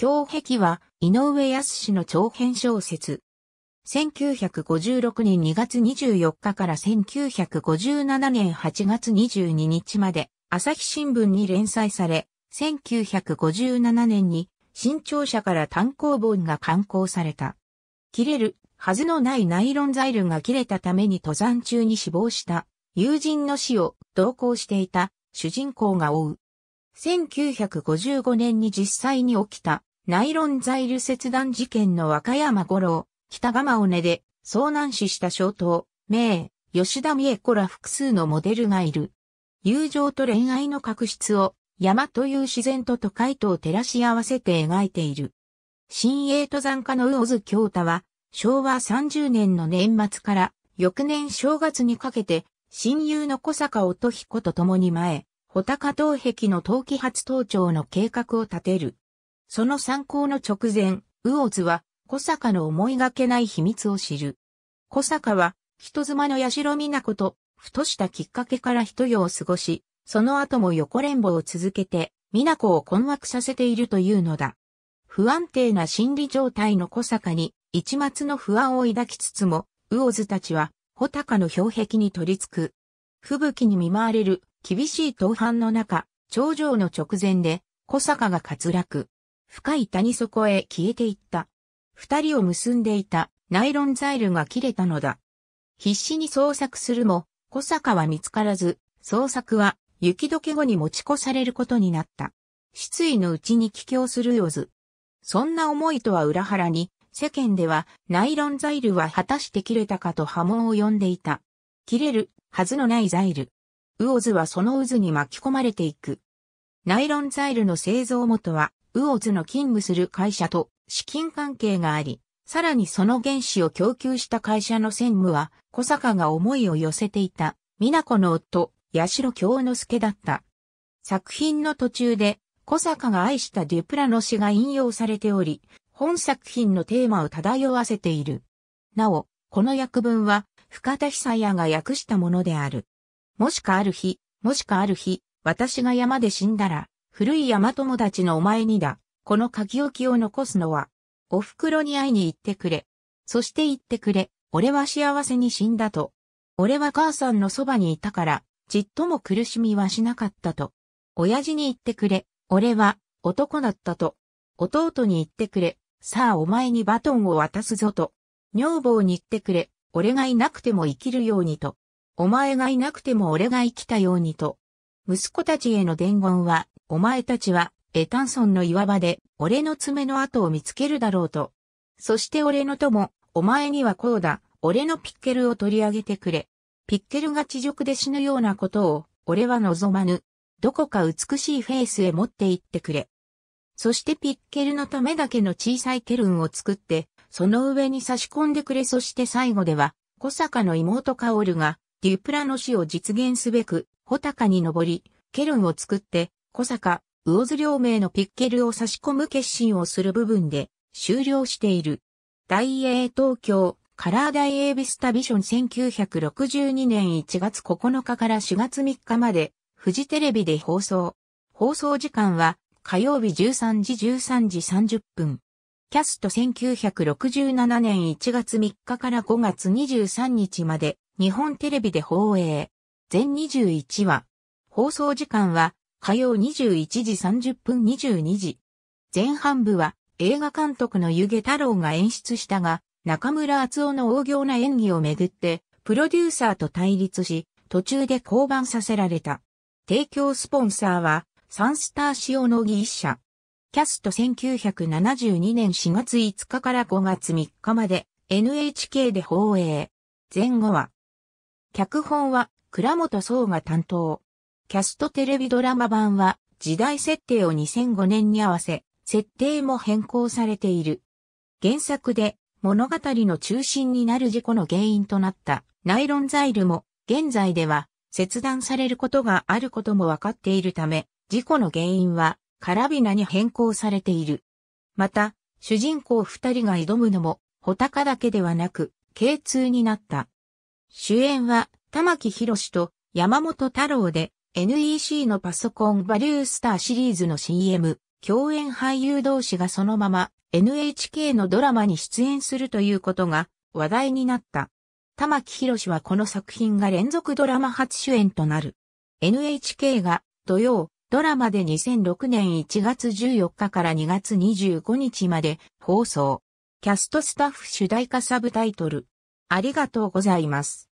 氷壁は、井上康氏の長編小説。1956年2月24日から1957年8月22日まで、朝日新聞に連載され、1957年に、新潮社から単行本が刊行された。切れるはずのないナイロンザイルが切れたために登山中に死亡した友人の死を同行していた主人公が追う。1955年に実際に起きたナイロンザイル切断事件の和歌山五郎、北釜尾根で遭難死した小刀、名、吉田美恵子ら複数のモデルがいる。友情と恋愛の確執を山という自然と都会とを照らし合わせて描いている。新鋭登山家の魚津京太は昭和30年の年末から翌年正月にかけて親友の小坂乙彦と共に前、穂高東壁の陶器発登頂の計画を立てる。その参考の直前、魚津は小坂の思いがけない秘密を知る。小坂は人妻の八代美奈子と、ふとしたきっかけから一夜を過ごし、その後も横連棒を続けて、美奈子を困惑させているというのだ。不安定な心理状態の小坂に、一末の不安を抱きつつも、魚津たちは、穂高の氷壁に取り付く。吹雪に見舞われる厳しい登坂の中、頂上の直前で小坂が滑落。深い谷底へ消えていった。二人を結んでいたナイロンザイルが切れたのだ。必死に捜索するも、小坂は見つからず、捜索は雪解け後に持ち越されることになった。失意のうちに帰郷するよず。そんな思いとは裏腹に、世間ではナイロンザイルは果たして切れたかと波紋を呼んでいた。切れるはずのないザイル。ウオズはその渦に巻き込まれていく。ナイロンザイルの製造元はオ津の勤務する会社と資金関係があり、さらにその原資を供給した会社の専務は、小坂が思いを寄せていた、美奈子の夫、八代京之助だった。作品の途中で、小坂が愛したデュプラの詩が引用されており、本作品のテーマを漂わせている。なお、この訳文は、深田久也が訳したものである。もしかある日、もしかある日、私が山で死んだら、古い山友達のお前にだ。この書き置きを残すのは、お袋に会いに行ってくれ。そして言ってくれ。俺は幸せに死んだと。俺は母さんのそばにいたから、ちっとも苦しみはしなかったと。親父に言ってくれ。俺は男だったと。弟に言ってくれ。さあお前にバトンを渡すぞと。女房に言ってくれ。俺がいなくても生きるようにと。お前がいなくても俺が生きたようにと。息子たちへの伝言は、お前たちは、エタンソンの岩場で、俺の爪の跡を見つけるだろうと。そして俺の友、お前にはこうだ、俺のピッケルを取り上げてくれ。ピッケルが地獄で死ぬようなことを、俺は望まぬ。どこか美しいフェイスへ持って行ってくれ。そしてピッケルのためだけの小さいケルンを作って、その上に差し込んでくれ。そして最後では、小坂の妹カオルが、デュプラの死を実現すべく、穂高に登り、ケルンを作って、小坂、魚津両名のピッケルを差し込む決心をする部分で終了している。大英東京、カラー大英ビスタビション1962年1月9日から4月3日まで、フジテレビで放送。放送時間は火曜日13時13時30分。キャスト1967年1月3日から5月23日まで日本テレビで放映。全21話。放送時間は火曜21時30分22時。前半部は映画監督の湯気太郎が演出したが、中村敦夫の大行な演技をめぐって、プロデューサーと対立し、途中で降板させられた。提供スポンサーは、サンスター塩の儀一社。キャスト1972年4月5日から5月3日まで NHK で放映。前後は。脚本は倉本壮が担当。キャストテレビドラマ版は時代設定を2005年に合わせ、設定も変更されている。原作で物語の中心になる事故の原因となったナイロンザイルも現在では切断されることがあることも分かっているため、事故の原因はカラビナに変更されている。また、主人公二人が挑むのも、ホタカだけではなく、K2 になった。主演は、玉木士と山本太郎で NEC のパソコンバリュースターシリーズの CM、共演俳優同士がそのまま NHK のドラマに出演するということが話題になった。玉木士はこの作品が連続ドラマ初主演となる。NHK が土曜、ドラマで2006年1月14日から2月25日まで放送。キャストスタッフ主題歌サブタイトル。ありがとうございます。